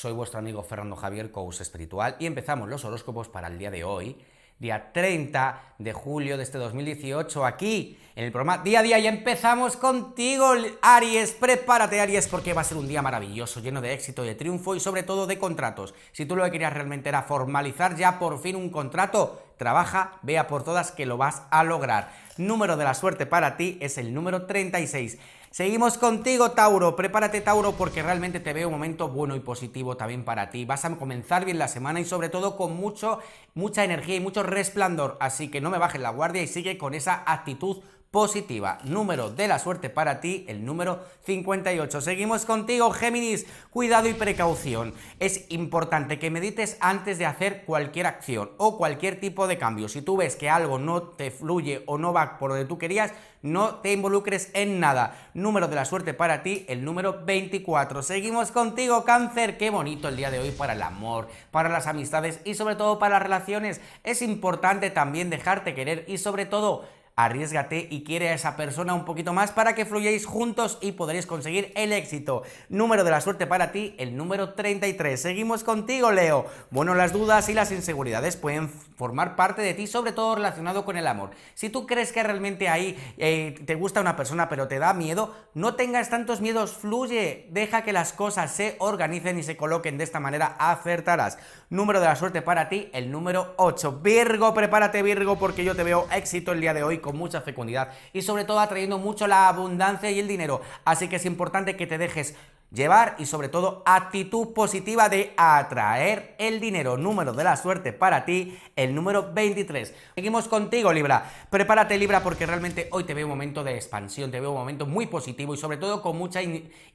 soy vuestro amigo Fernando Javier, coach espiritual, y empezamos los horóscopos para el día de hoy, día 30 de julio de este 2018, aquí en el programa Día a Día. Y empezamos contigo, Aries. Prepárate, Aries, porque va a ser un día maravilloso, lleno de éxito, de triunfo y sobre todo de contratos. Si tú lo que querías realmente era formalizar ya por fin un contrato, Trabaja, vea por todas que lo vas a lograr. Número de la suerte para ti es el número 36. Seguimos contigo, Tauro. Prepárate, Tauro, porque realmente te veo un momento bueno y positivo también para ti. Vas a comenzar bien la semana y sobre todo con mucho, mucha energía y mucho resplandor. Así que no me bajes la guardia y sigue con esa actitud positiva. Número de la suerte para ti, el número 58. Seguimos contigo, Géminis. Cuidado y precaución. Es importante que medites antes de hacer cualquier acción o cualquier tipo de cambio. Si tú ves que algo no te fluye o no va por donde tú querías, no te involucres en nada. Número de la suerte para ti, el número 24. Seguimos contigo, Cáncer. Qué bonito el día de hoy para el amor, para las amistades y sobre todo para las relaciones. Es importante también dejarte querer y sobre todo arriesgate y quiere a esa persona un poquito más para que fluyáis juntos y podréis conseguir el éxito. Número de la suerte para ti, el número 33. Seguimos contigo, Leo. Bueno, las dudas y las inseguridades pueden formar parte de ti, sobre todo relacionado con el amor. Si tú crees que realmente ahí eh, te gusta una persona pero te da miedo, no tengas tantos miedos, fluye, deja que las cosas se organicen y se coloquen de esta manera, acertarás. Número de la suerte para ti, el número 8. Virgo, prepárate Virgo porque yo te veo éxito el día de hoy con mucha fecundidad y sobre todo atrayendo mucho la abundancia y el dinero. Así que es importante que te dejes llevar y sobre todo actitud positiva de atraer el dinero. Número de la suerte para ti, el número 23. Seguimos contigo Libra. Prepárate Libra porque realmente hoy te veo un momento de expansión, te veo un momento muy positivo y sobre todo con mucha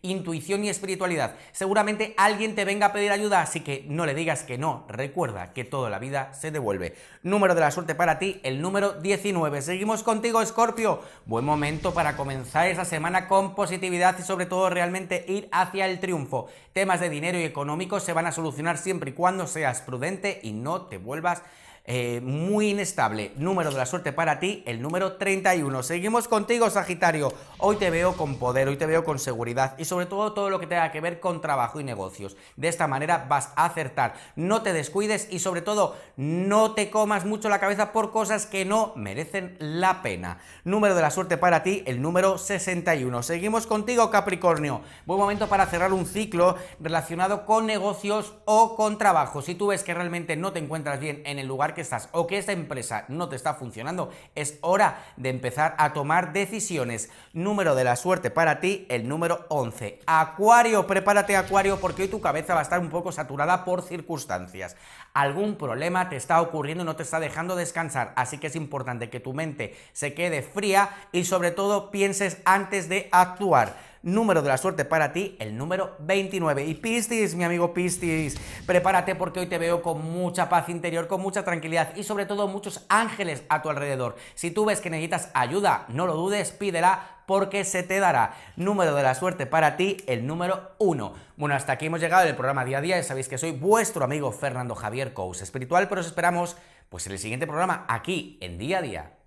intuición y espiritualidad. Seguramente alguien te venga a pedir ayuda, así que no le digas que no. Recuerda que toda la vida se devuelve. Número de la suerte para ti, el número 19. Seguimos contigo Scorpio, Buen momento para comenzar esa semana con positividad y sobre todo realmente ir a hacia el triunfo. Temas de dinero y económicos se van a solucionar siempre y cuando seas prudente y no te vuelvas eh, muy inestable. Número de la suerte para ti, el número 31. Seguimos contigo, Sagitario. Hoy te veo con poder, hoy te veo con seguridad y sobre todo todo lo que tenga que ver con trabajo y negocios. De esta manera vas a acertar. No te descuides y sobre todo no te comas mucho la cabeza por cosas que no merecen la pena. Número de la suerte para ti, el número 61. Seguimos contigo, Capricornio. Buen momento para cerrar un ciclo relacionado con negocios o con trabajo. Si tú ves que realmente no te encuentras bien en el lugar que estás o que esta empresa no te está funcionando, es hora de empezar a tomar decisiones. Número de la suerte para ti, el número 11. Acuario, prepárate Acuario porque hoy tu cabeza va a estar un poco saturada por circunstancias. Algún problema te está ocurriendo y no te está dejando descansar, así que es importante que tu mente se quede fría y sobre todo pienses antes de actuar número de la suerte para ti, el número 29. Y Pistis, mi amigo Pistis, prepárate porque hoy te veo con mucha paz interior, con mucha tranquilidad y sobre todo muchos ángeles a tu alrededor. Si tú ves que necesitas ayuda, no lo dudes, pídela porque se te dará. Número de la suerte para ti, el número 1. Bueno, hasta aquí hemos llegado en el programa día a día. Ya sabéis que soy vuestro amigo Fernando Javier Cous Espiritual, pero os esperamos pues en el siguiente programa aquí en día a día.